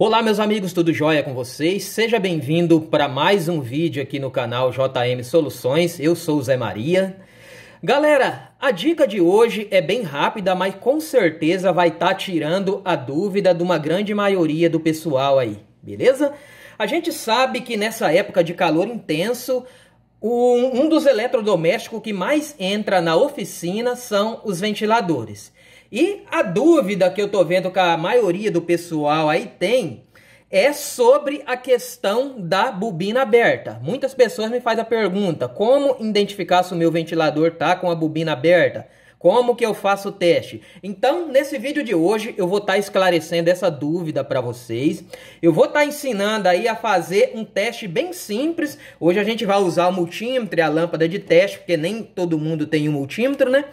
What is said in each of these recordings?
Olá meus amigos, tudo jóia com vocês? Seja bem-vindo para mais um vídeo aqui no canal JM Soluções, eu sou o Zé Maria. Galera, a dica de hoje é bem rápida, mas com certeza vai estar tá tirando a dúvida de uma grande maioria do pessoal aí, beleza? A gente sabe que nessa época de calor intenso, um dos eletrodomésticos que mais entra na oficina são os ventiladores. E a dúvida que eu tô vendo que a maioria do pessoal aí tem é sobre a questão da bobina aberta. Muitas pessoas me fazem a pergunta: como identificar se o meu ventilador tá com a bobina aberta? Como que eu faço o teste? Então, nesse vídeo de hoje, eu vou estar tá esclarecendo essa dúvida para vocês. Eu vou estar tá ensinando aí a fazer um teste bem simples. Hoje a gente vai usar o multímetro e a lâmpada de teste, porque nem todo mundo tem um multímetro, né?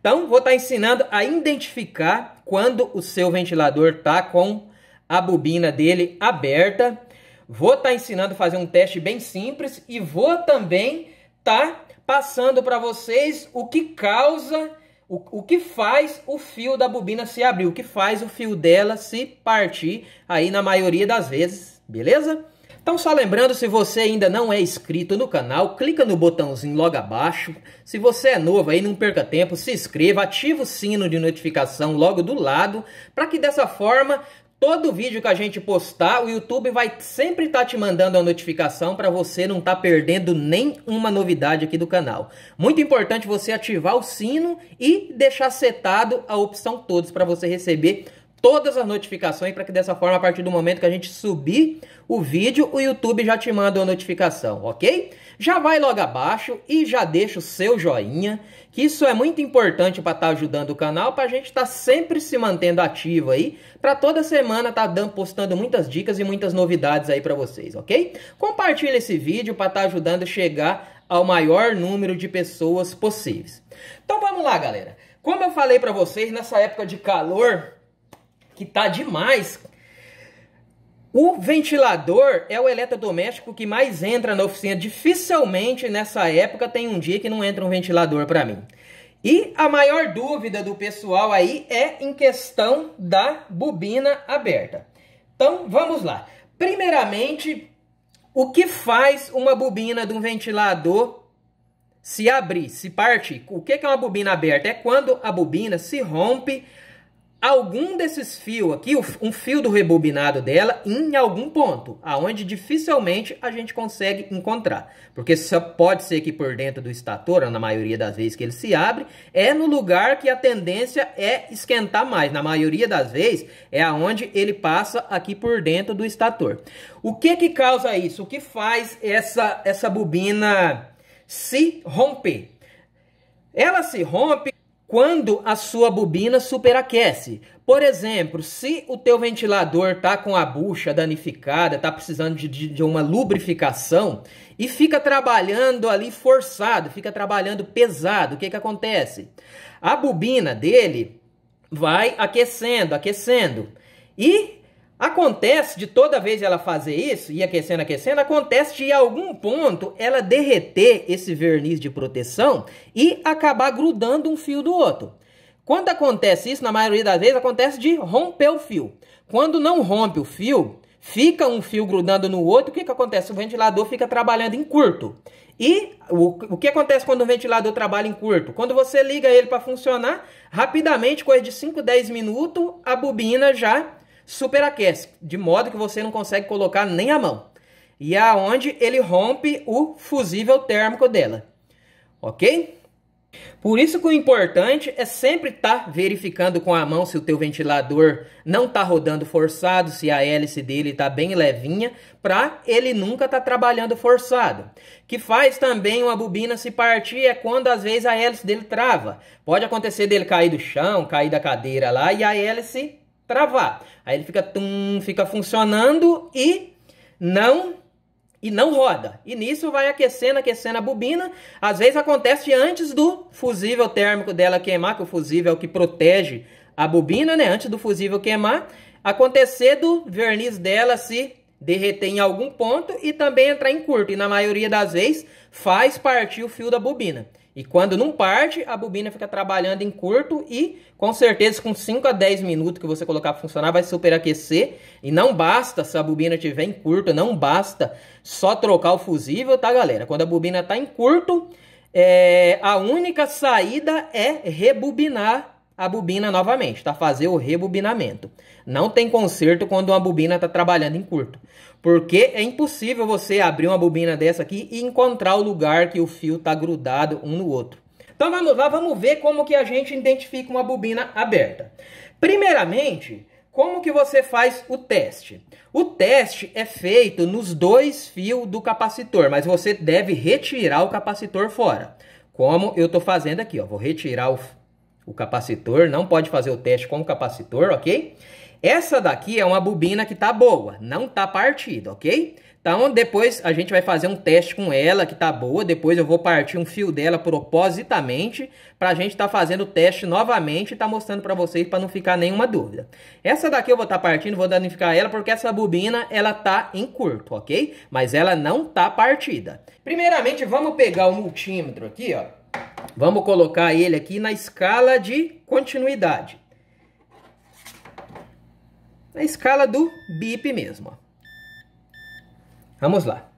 Então, vou estar tá ensinando a identificar quando o seu ventilador está com a bobina dele aberta. Vou estar tá ensinando a fazer um teste bem simples e vou também estar tá passando para vocês o que causa o, o que faz o fio da bobina se abrir, o que faz o fio dela se partir aí na maioria das vezes, beleza? Então só lembrando, se você ainda não é inscrito no canal, clica no botãozinho logo abaixo. Se você é novo aí, não perca tempo, se inscreva, ativa o sino de notificação logo do lado, para que dessa forma Todo vídeo que a gente postar, o YouTube vai sempre estar tá te mandando a notificação para você não estar tá perdendo nenhuma novidade aqui do canal. Muito importante você ativar o sino e deixar setado a opção todos para você receber todas as notificações para que dessa forma, a partir do momento que a gente subir o vídeo, o YouTube já te manda uma notificação, ok? Já vai logo abaixo e já deixa o seu joinha, que isso é muito importante para estar tá ajudando o canal, para a gente estar tá sempre se mantendo ativo aí, para toda semana estar tá dando, postando muitas dicas e muitas novidades aí para vocês, ok? Compartilha esse vídeo para estar tá ajudando a chegar ao maior número de pessoas possíveis. Então vamos lá, galera. Como eu falei para vocês, nessa época de calor, que tá demais. O ventilador é o eletrodoméstico que mais entra na oficina. Dificilmente nessa época tem um dia que não entra um ventilador para mim. E a maior dúvida do pessoal aí é em questão da bobina aberta. Então, vamos lá. Primeiramente, o que faz uma bobina de um ventilador se abrir, se partir? O que é uma bobina aberta? É quando a bobina se rompe algum desses fios aqui, um fio do rebobinado dela, em algum ponto, aonde dificilmente a gente consegue encontrar. Porque só pode ser que por dentro do estator, na maioria das vezes que ele se abre, é no lugar que a tendência é esquentar mais. Na maioria das vezes, é aonde ele passa aqui por dentro do estator. O que que causa isso? O que faz essa, essa bobina se romper? Ela se rompe quando a sua bobina superaquece. Por exemplo, se o teu ventilador tá com a bucha danificada, tá precisando de, de, uma lubrificação e fica trabalhando ali forçado, fica trabalhando pesado, o que que acontece? A bobina dele vai aquecendo, aquecendo. E Acontece de toda vez ela fazer isso, e aquecendo, aquecendo, acontece de em algum ponto ela derreter esse verniz de proteção e acabar grudando um fio do outro. Quando acontece isso, na maioria das vezes acontece de romper o fio. Quando não rompe o fio, fica um fio grudando no outro, o que, que acontece? O ventilador fica trabalhando em curto. E o, o que acontece quando o ventilador trabalha em curto? Quando você liga ele para funcionar, rapidamente, coisa de 5, 10 minutos, a bobina já superaquece, de modo que você não consegue colocar nem a mão. E é aonde onde ele rompe o fusível térmico dela. OK? Por isso que o importante é sempre estar tá verificando com a mão se o teu ventilador não está rodando forçado, se a hélice dele está bem levinha, para ele nunca estar tá trabalhando forçado. Que faz também uma bobina se partir é quando às vezes a hélice dele trava. Pode acontecer dele cair do chão, cair da cadeira lá e a hélice travar. Aí ele fica tum, fica funcionando e não e não roda. E nisso vai aquecendo, aquecendo a bobina. Às vezes acontece antes do fusível térmico dela queimar, que o fusível é o que protege a bobina, né? Antes do fusível queimar, acontecer do verniz dela se derreter em algum ponto e também entrar em curto. E na maioria das vezes faz partir o fio da bobina. E quando não parte, a bobina fica trabalhando em curto e com certeza com 5 a 10 minutos que você colocar para funcionar vai superaquecer. E não basta se a bobina estiver em curto, não basta só trocar o fusível, tá galera? Quando a bobina está em curto, é, a única saída é rebobinar a bobina novamente, tá? Fazer o rebobinamento. Não tem conserto quando uma bobina está trabalhando em curto. Porque é impossível você abrir uma bobina dessa aqui e encontrar o lugar que o fio está grudado um no outro. Então vamos lá, vamos ver como que a gente identifica uma bobina aberta. Primeiramente, como que você faz o teste? O teste é feito nos dois fios do capacitor, mas você deve retirar o capacitor fora. Como eu estou fazendo aqui, ó. Vou retirar o o capacitor, não pode fazer o teste com o capacitor, ok? Essa daqui é uma bobina que tá boa, não tá partida, ok? Então depois a gente vai fazer um teste com ela que tá boa, depois eu vou partir um fio dela propositamente para a gente estar tá fazendo o teste novamente e tá mostrando para vocês para não ficar nenhuma dúvida. Essa daqui eu vou estar tá partindo, vou danificar ela porque essa bobina ela tá em curto, ok? Mas ela não tá partida. Primeiramente vamos pegar o multímetro aqui, ó. Vamos colocar ele aqui na escala de continuidade. Na escala do bip mesmo. Vamos lá.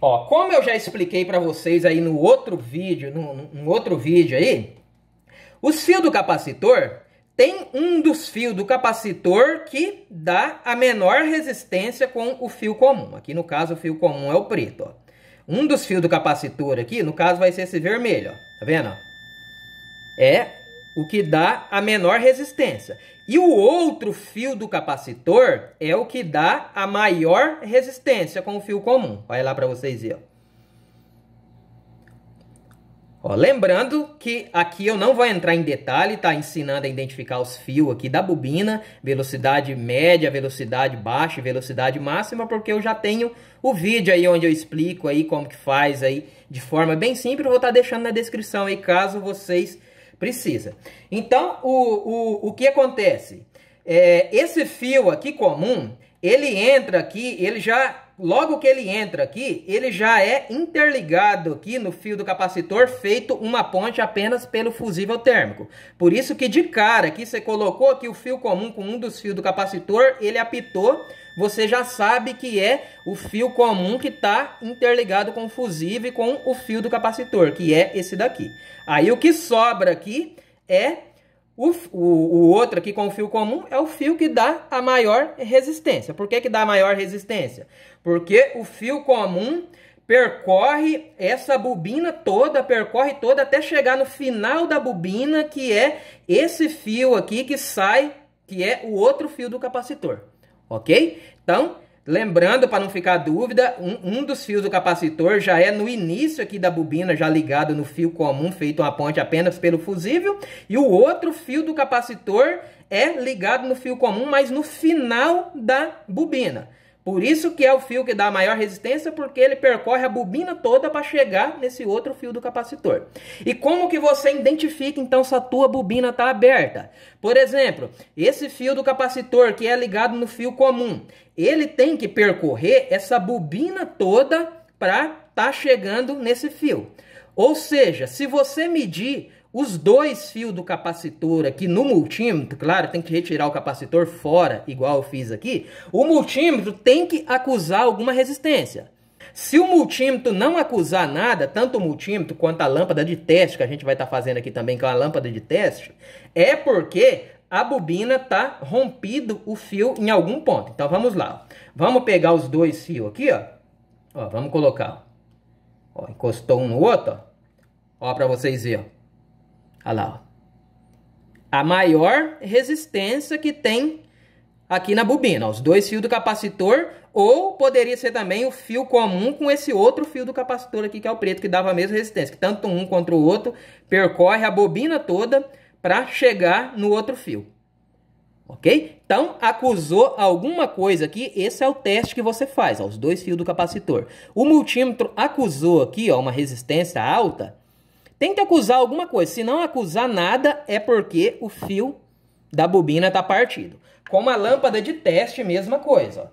Ó, como eu já expliquei para vocês aí no outro vídeo, num, num outro vídeo aí, os fios do capacitor, tem um dos fios do capacitor que dá a menor resistência com o fio comum. Aqui no caso o fio comum é o preto. Ó. Um dos fios do capacitor aqui, no caso vai ser esse vermelho, ó. tá vendo? É o que dá a menor resistência. E o outro fio do capacitor é o que dá a maior resistência com o fio comum. Olha lá para vocês verem. Ó, lembrando que aqui eu não vou entrar em detalhe, tá ensinando a identificar os fios aqui da bobina, velocidade média, velocidade baixa, velocidade máxima, porque eu já tenho o vídeo aí onde eu explico aí como que faz aí de forma bem simples, eu vou estar tá deixando na descrição aí caso vocês precisem. Então, o, o, o que acontece? É, esse fio aqui comum, ele entra aqui, ele já Logo que ele entra aqui, ele já é interligado aqui no fio do capacitor, feito uma ponte apenas pelo fusível térmico. Por isso que de cara aqui, você colocou aqui o fio comum com um dos fios do capacitor, ele apitou, você já sabe que é o fio comum que está interligado com o fusível e com o fio do capacitor, que é esse daqui. Aí o que sobra aqui é o, o, o, outro aqui com o fio comum é o fio que dá a maior resistência. Por que, que dá a maior resistência? Porque o fio comum percorre essa bobina toda, percorre toda até chegar no final da bobina, que é esse fio aqui que sai, que é o outro fio do capacitor, ok? Então, lembrando, para não ficar dúvida, um, um, dos fios do capacitor já é no início aqui da bobina, já ligado no fio comum, feito uma ponte apenas pelo fusível, e o outro fio do capacitor é ligado no fio comum, mas no final da bobina. Por isso que é o fio que dá maior resistência, porque ele percorre a bobina toda para chegar nesse outro fio do capacitor. E como que você identifica então se a tua bobina está aberta? Por exemplo, esse fio do capacitor que é ligado no fio comum, ele tem que percorrer essa bobina toda para estar tá chegando nesse fio. Ou seja, se você medir os dois fios do capacitor aqui no multímetro, claro, tem que retirar o capacitor fora, igual eu fiz aqui. O multímetro tem que acusar alguma resistência. Se o multímetro não acusar nada, tanto o multímetro quanto a lâmpada de teste, que a gente vai estar tá fazendo aqui também, que é uma lâmpada de teste, é porque a bobina está rompido o fio em algum ponto. Então vamos lá. Vamos pegar os dois fios aqui, ó. ó vamos colocar. Ó, encostou um no outro, ó, ó para vocês verem. Olha lá, ó. A maior resistência que tem aqui na bobina, ó, os dois fios do capacitor, ou poderia ser também o fio comum com esse outro fio do capacitor aqui, que é o preto, que dava a mesma resistência, que tanto um contra o outro percorre a bobina toda para chegar no outro fio. Ok? Então, acusou alguma coisa aqui, esse é o teste que você faz, ó, os dois fios do capacitor. O multímetro acusou aqui ó, uma resistência alta, tem que acusar alguma coisa. Se não acusar nada, é porque o fio da bobina está partido. Com a lâmpada de teste, mesma coisa.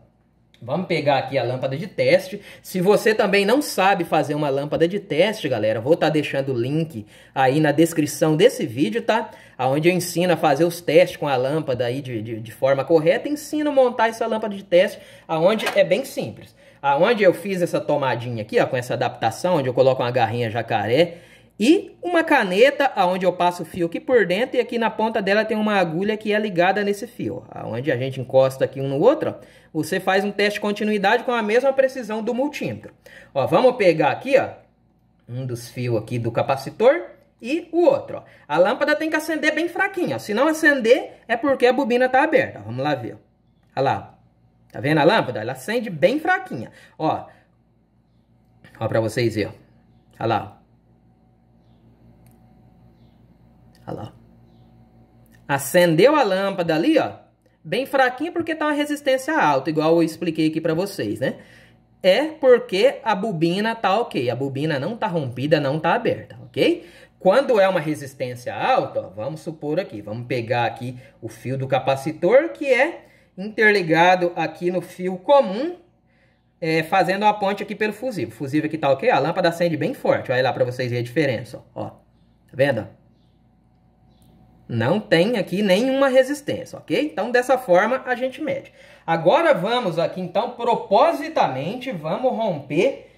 Vamos pegar aqui a lâmpada de teste. Se você também não sabe fazer uma lâmpada de teste, galera, vou estar tá deixando o link aí na descrição desse vídeo, tá? Onde eu ensino a fazer os testes com a lâmpada aí de, de, de forma correta, ensino a montar essa lâmpada de teste, aonde é bem simples. Aonde eu fiz essa tomadinha aqui, ó, com essa adaptação, onde eu coloco uma garrinha jacaré, e uma caneta aonde eu passo o fio aqui por dentro e aqui na ponta dela tem uma agulha que é ligada nesse fio, aonde a gente encosta aqui um no outro, ó, você faz um teste de continuidade com a mesma precisão do multímetro. Ó, vamos pegar aqui, ó, um dos fios aqui do capacitor e o outro, ó. A lâmpada tem que acender bem fraquinha, se não acender é porque a bobina tá aberta. vamos lá ver. Ó. Olha lá. Tá vendo a lâmpada? Ela acende bem fraquinha. Ó. Ó para vocês verem. Olha lá. Olha lá. Acendeu a lâmpada ali, ó. Bem fraquinha porque tá uma resistência alta, igual eu expliquei aqui para vocês, né? É porque a bobina tá ok. A bobina não tá rompida, não tá aberta, ok? Quando é uma resistência alta, ó, vamos supor aqui, vamos pegar aqui o fio do capacitor, que é interligado aqui no fio comum, é, fazendo a ponte aqui pelo fusível. O fusível aqui tá ok, a lâmpada acende bem forte, olha lá para vocês verem a diferença, ó. Tá vendo? Não tem aqui nenhuma resistência, ok? Então, dessa forma, a gente mede. Agora vamos aqui, então, propositamente, vamos romper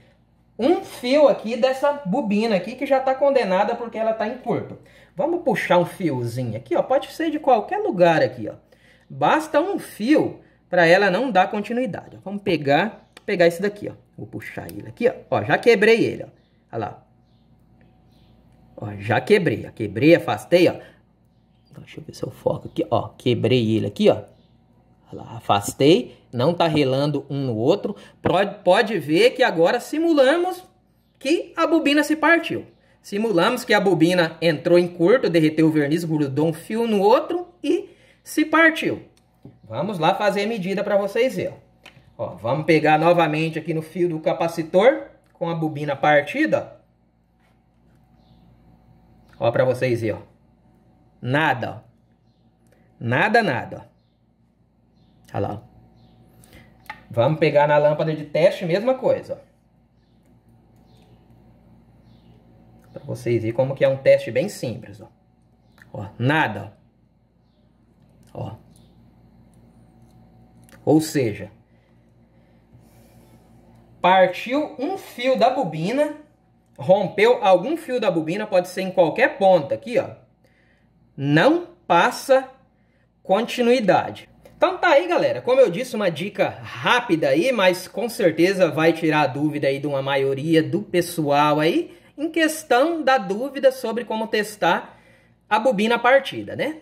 um fio aqui dessa bobina aqui que já está condenada porque ela está em curto. Vamos puxar um fiozinho aqui, ó. Pode ser de qualquer lugar aqui, ó. Basta um fio para ela não dar continuidade. Vamos pegar, pegar esse daqui, ó. Vou puxar ele aqui, ó. ó já quebrei ele, ó. Olha lá. Ó, já quebrei, ó. Quebrei, afastei, ó. Então, deixa eu ver se eu foco aqui, ó. Quebrei ele aqui, ó. Afastei, não tá relando um no outro. Pode ver que agora simulamos que a bobina se partiu. Simulamos que a bobina entrou em curto, derreteu o verniz, grudou um fio no outro e se partiu. Vamos lá fazer a medida para vocês verem. Ó, vamos pegar novamente aqui no fio do capacitor com a bobina partida. Ó, para vocês verem, ó. Nada, ó. Nada, nada, ó. Olha lá, ó. Vamos pegar na lâmpada de teste, mesma coisa, ó. Pra vocês verem como que é um teste bem simples, ó. Ó, nada, ó. Ó. Ou seja, partiu um fio da bobina, rompeu algum fio da bobina, pode ser em qualquer ponta aqui, ó não passa continuidade. Então tá aí, galera. Como eu disse, uma dica rápida aí, mas com certeza vai tirar a dúvida aí de uma maioria do pessoal aí em questão da dúvida sobre como testar a bobina partida, né?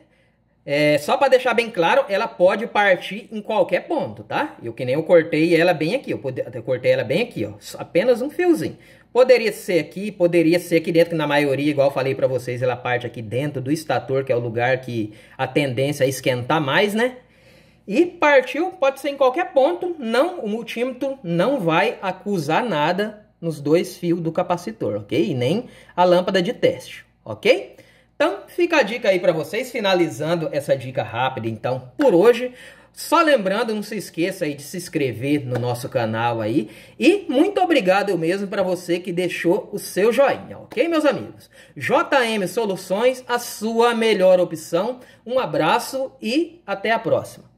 É, só para deixar bem claro, ela pode partir em qualquer ponto, tá? Eu que nem eu cortei ela bem aqui, eu, pode, eu cortei ela bem aqui, ó, apenas um fiozinho. Poderia ser aqui, poderia ser aqui dentro, que na maioria, igual falei para vocês, ela parte aqui dentro do estator, que é o lugar que a tendência é esquentar mais, né? E partiu, pode ser em qualquer ponto, não, o multímetro não vai acusar nada nos dois fios do capacitor, ok? E nem a lâmpada de teste, ok? Então, fica a dica aí para vocês, finalizando essa dica rápida, então, por hoje. Só lembrando, não se esqueça aí de se inscrever no nosso canal aí. E muito obrigado mesmo para você que deixou o seu joinha, ok, meus amigos? JM Soluções, a sua melhor opção. Um abraço e até a próxima.